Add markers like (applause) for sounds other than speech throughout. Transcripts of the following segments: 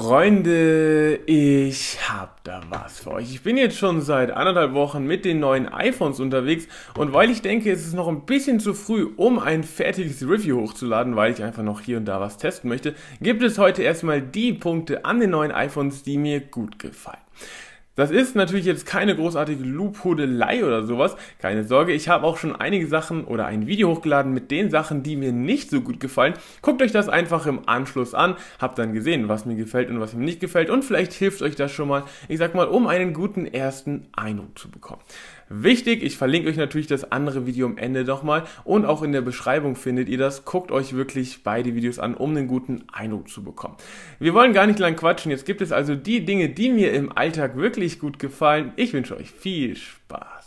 Freunde, ich hab da was für euch. Ich bin jetzt schon seit anderthalb Wochen mit den neuen iPhones unterwegs und weil ich denke, es ist noch ein bisschen zu früh, um ein fertiges Review hochzuladen, weil ich einfach noch hier und da was testen möchte, gibt es heute erstmal die Punkte an den neuen iPhones, die mir gut gefallen. Das ist natürlich jetzt keine großartige Lobhudelei oder sowas. Keine Sorge, ich habe auch schon einige Sachen oder ein Video hochgeladen mit den Sachen, die mir nicht so gut gefallen. Guckt euch das einfach im Anschluss an, habt dann gesehen, was mir gefällt und was mir nicht gefällt und vielleicht hilft euch das schon mal, ich sag mal, um einen guten ersten Eindruck zu bekommen. Wichtig, ich verlinke euch natürlich das andere Video am Ende nochmal und auch in der Beschreibung findet ihr das. Guckt euch wirklich beide Videos an, um einen guten Eindruck zu bekommen. Wir wollen gar nicht lang quatschen. Jetzt gibt es also die Dinge, die mir im Alltag wirklich gut gefallen. Ich wünsche euch viel Spaß.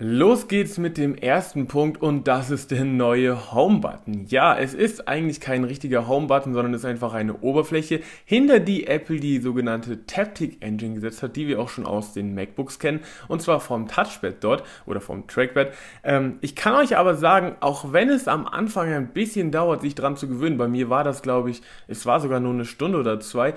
Los geht's mit dem ersten Punkt und das ist der neue Home-Button. Ja, es ist eigentlich kein richtiger Home-Button, sondern es ist einfach eine Oberfläche, hinter die Apple die sogenannte Taptic Engine gesetzt hat, die wir auch schon aus den MacBooks kennen, und zwar vom Touchpad dort oder vom Trackpad. Ähm, ich kann euch aber sagen, auch wenn es am Anfang ein bisschen dauert, sich dran zu gewöhnen, bei mir war das, glaube ich, es war sogar nur eine Stunde oder zwei,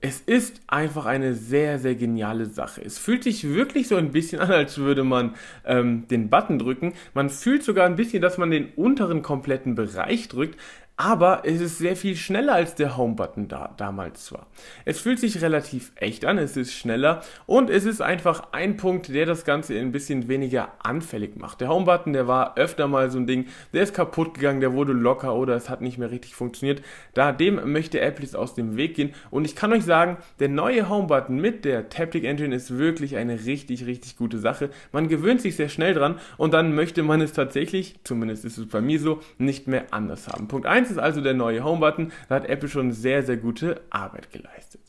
es ist einfach eine sehr, sehr geniale Sache. Es fühlt sich wirklich so ein bisschen an, als würde man ähm, den Button drücken. Man fühlt sogar ein bisschen, dass man den unteren kompletten Bereich drückt aber es ist sehr viel schneller als der Home-Button da, damals war. Es fühlt sich relativ echt an, es ist schneller und es ist einfach ein Punkt, der das Ganze ein bisschen weniger anfällig macht. Der Home-Button, der war öfter mal so ein Ding, der ist kaputt gegangen, der wurde locker oder es hat nicht mehr richtig funktioniert. Da dem möchte Apple jetzt aus dem Weg gehen und ich kann euch sagen, der neue Home-Button mit der Taptic Engine ist wirklich eine richtig, richtig gute Sache. Man gewöhnt sich sehr schnell dran und dann möchte man es tatsächlich, zumindest ist es bei mir so, nicht mehr anders haben. Punkt 1. 1 ist also der neue Home-Button. Da hat Apple schon sehr, sehr gute Arbeit geleistet.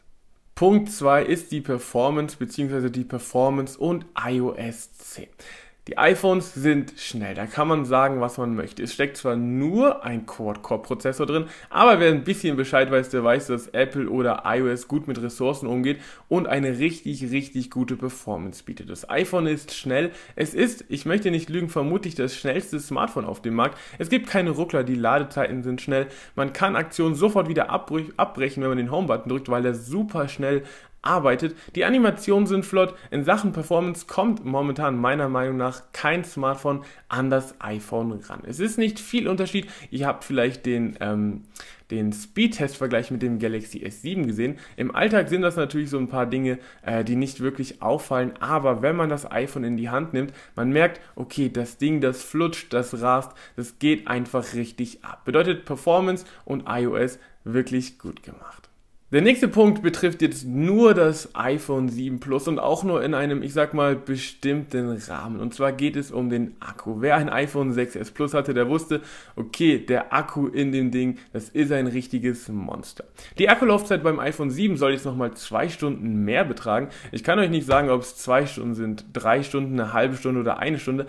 Punkt 2 ist die Performance bzw. die Performance und iOS 10. Die iPhones sind schnell, da kann man sagen, was man möchte. Es steckt zwar nur ein Quad-Core-Prozessor drin, aber wer ein bisschen Bescheid weiß, der weiß, dass Apple oder iOS gut mit Ressourcen umgeht und eine richtig, richtig gute Performance bietet. Das iPhone ist schnell. Es ist, ich möchte nicht lügen, vermutlich das schnellste Smartphone auf dem Markt. Es gibt keine Ruckler, die Ladezeiten sind schnell. Man kann Aktionen sofort wieder abbrechen, wenn man den Home-Button drückt, weil er super schnell arbeitet. Die Animationen sind flott. In Sachen Performance kommt momentan meiner Meinung nach kein Smartphone an das iPhone ran. Es ist nicht viel Unterschied. Ihr habt vielleicht den, ähm, den Speedtest-Vergleich mit dem Galaxy S7 gesehen. Im Alltag sind das natürlich so ein paar Dinge, äh, die nicht wirklich auffallen, aber wenn man das iPhone in die Hand nimmt, man merkt, okay, das Ding, das flutscht, das rast, das geht einfach richtig ab. Bedeutet Performance und iOS wirklich gut gemacht. Der nächste Punkt betrifft jetzt nur das iPhone 7 Plus und auch nur in einem, ich sag mal, bestimmten Rahmen. Und zwar geht es um den Akku. Wer ein iPhone 6s Plus hatte, der wusste, okay, der Akku in dem Ding, das ist ein richtiges Monster. Die Akkulaufzeit beim iPhone 7 soll jetzt nochmal zwei Stunden mehr betragen. Ich kann euch nicht sagen, ob es zwei Stunden sind, drei Stunden, eine halbe Stunde oder eine Stunde,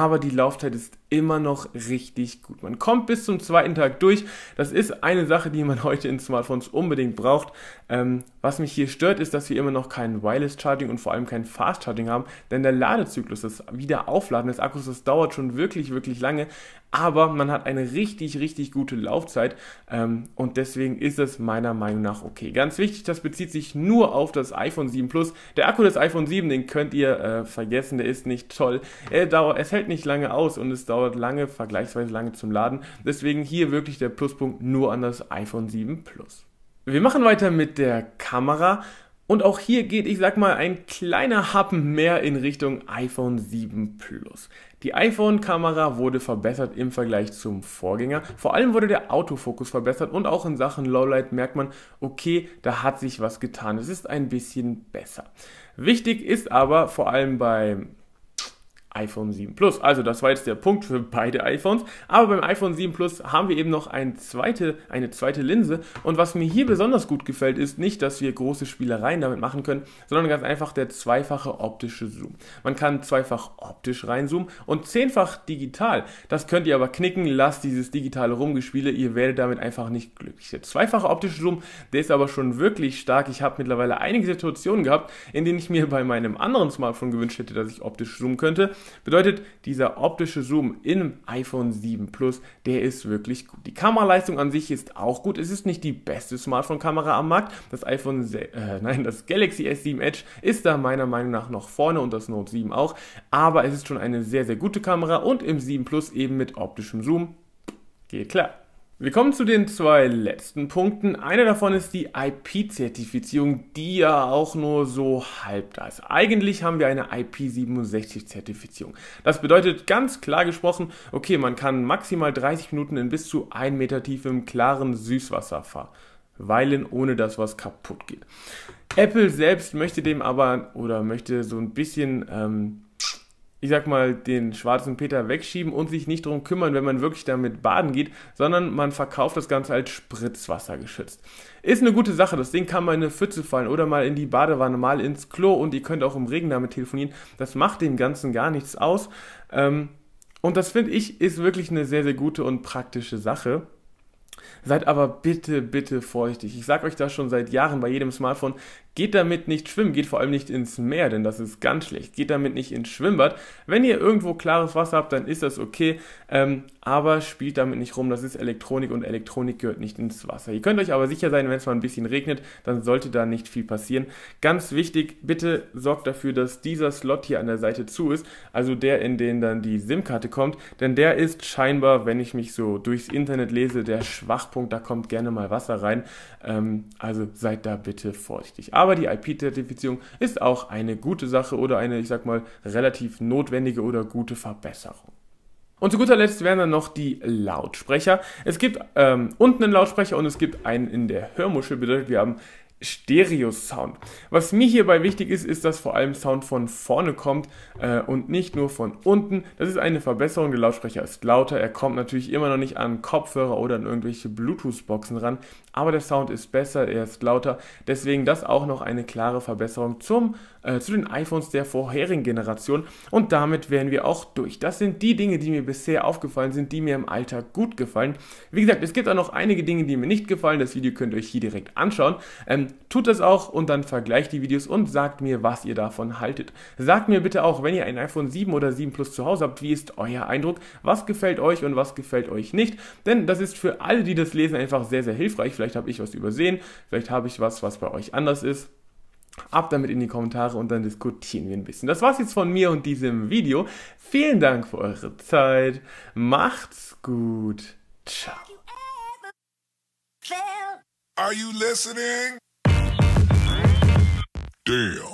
aber die Laufzeit ist immer noch richtig gut. Man kommt bis zum zweiten Tag durch. Das ist eine Sache, die man (laughs) heute in Smartphones unbedingt braucht. Ähm, was mich hier stört, ist, dass wir immer noch kein Wireless Charging und vor allem kein Fast Charging haben, denn der Ladezyklus, das Wiederaufladen des Akkus, das dauert schon wirklich, wirklich lange. Aber man hat eine richtig, richtig gute Laufzeit ähm, und deswegen ist es meiner Meinung nach okay. Ganz wichtig, das bezieht sich nur auf das iPhone 7 Plus. Der Akku des iPhone 7, den könnt ihr äh, vergessen, der ist nicht toll. Er dauert, es hält hält nicht lange aus und es dauert lange, vergleichsweise lange zum Laden. Deswegen hier wirklich der Pluspunkt nur an das iPhone 7 Plus. Wir machen weiter mit der Kamera. Und auch hier geht, ich sag mal, ein kleiner Happen mehr in Richtung iPhone 7 Plus. Die iPhone-Kamera wurde verbessert im Vergleich zum Vorgänger. Vor allem wurde der Autofokus verbessert und auch in Sachen Lowlight merkt man, okay, da hat sich was getan. Es ist ein bisschen besser. Wichtig ist aber vor allem beim iPhone 7 Plus. Also das war jetzt der Punkt für beide iPhones. Aber beim iPhone 7 Plus haben wir eben noch ein zweite, eine zweite Linse. Und was mir hier besonders gut gefällt, ist nicht, dass wir große Spielereien damit machen können, sondern ganz einfach der zweifache optische Zoom. Man kann zweifach optisch reinzoomen und zehnfach digital. Das könnt ihr aber knicken, lasst dieses digitale Rumgespiele, ihr werdet damit einfach nicht glücklich. Der zweifache optische Zoom, der ist aber schon wirklich stark. Ich habe mittlerweile einige Situationen gehabt, in denen ich mir bei meinem anderen Smartphone gewünscht hätte, dass ich optisch zoomen könnte. Bedeutet, dieser optische Zoom im iPhone 7 Plus, der ist wirklich gut. Die Kameraleistung an sich ist auch gut. Es ist nicht die beste Smartphone-Kamera am Markt. Das iPhone, äh, (laughs) nein, das Galaxy S7 Edge ist da meiner Meinung nach noch vorne und das Note 7 auch. Aber es ist schon eine sehr, sehr gute Kamera und im 7 Plus eben mit optischem Zoom. Geht klar. Wir kommen zu den zwei letzten Punkten. Einer davon ist die IP-Zertifizierung, die ja auch nur so halb da ist. Eigentlich haben wir eine IP67-Zertifizierung. Das bedeutet ganz klar gesprochen, okay, man kann maximal 30 Minuten in bis zu 1 Meter tiefem klaren Süßwasser fahren. Weilen, ohne dass was kaputt geht. Apple selbst möchte dem aber oder möchte so ein bisschen... Ähm, ich sag mal, den schwarzen Peter wegschieben und sich nicht darum kümmern, wenn man wirklich damit baden geht, sondern man verkauft das Ganze als Spritzwasser geschützt. Ist eine gute Sache, das Ding kann mal in eine Pfütze fallen oder mal in die Badewanne, mal ins Klo und ihr könnt auch im Regen damit telefonieren. Das macht dem Ganzen gar nichts aus. Ähm, und das finde ich ist wirklich eine sehr, sehr gute und praktische Sache. Seid aber bitte, bitte vorsichtig. Ich sage euch das schon seit Jahren bei jedem Smartphone. Geht damit nicht schwimmen, geht vor allem nicht ins Meer, denn das ist ganz schlecht. Geht damit nicht ins Schwimmbad. Wenn ihr irgendwo klares Wasser habt, dann ist das okay, ähm, aber spielt damit nicht rum. Das ist Elektronik und Elektronik gehört nicht ins Wasser. Ihr könnt euch aber sicher sein, wenn es mal ein bisschen regnet, dann sollte da nicht viel passieren. Ganz wichtig, bitte sorgt dafür, dass dieser Slot hier an der Seite zu ist, also der, in den dann die SIM-Karte kommt, denn der ist scheinbar, wenn ich mich so durchs Internet lese, der Schwachpunkt. Da kommt gerne mal Wasser rein. Ähm, also seid da bitte vorsichtig. Aber aber die IP-Zertifizierung ist auch eine gute Sache oder eine, ich sag mal, relativ notwendige oder gute Verbesserung. Und zu guter Letzt wären dann noch die Lautsprecher. Es gibt ähm, unten einen Lautsprecher und es gibt einen in der Hörmuschel. Bedeutet, wir haben Stereo-Sound. Was mir hierbei wichtig ist, ist, dass vor allem Sound von vorne kommt äh, und nicht nur von unten. Das ist eine Verbesserung. Der Lautsprecher ist lauter. Er kommt natürlich immer noch nicht an Kopfhörer oder an irgendwelche Bluetooth-Boxen ran, aber der Sound ist besser, er ist lauter. Deswegen das auch noch eine klare Verbesserung zum, äh, zu den iPhones der vorherigen Generation. Und damit wären wir auch durch. Das sind die Dinge, die mir bisher aufgefallen sind, die mir im Alltag gut gefallen. Wie gesagt, es gibt auch noch einige Dinge, die mir nicht gefallen. Das Video könnt ihr euch hier direkt anschauen. Ähm, tut das auch und dann vergleicht die Videos und sagt mir, was ihr davon haltet. Sagt mir bitte auch, wenn ihr ein iPhone 7 oder 7 Plus zu Hause habt, wie ist euer Eindruck? Was gefällt euch und was gefällt euch nicht? Denn das ist für alle, die das lesen, einfach sehr, sehr hilfreich. Vielleicht habe ich was übersehen, vielleicht habe ich was, was bei euch anders ist. Ab damit in die Kommentare und dann diskutieren wir ein bisschen. Das war's jetzt von mir und diesem Video. Vielen Dank für eure Zeit. Macht's gut. Ciao. Are you listening? Damn.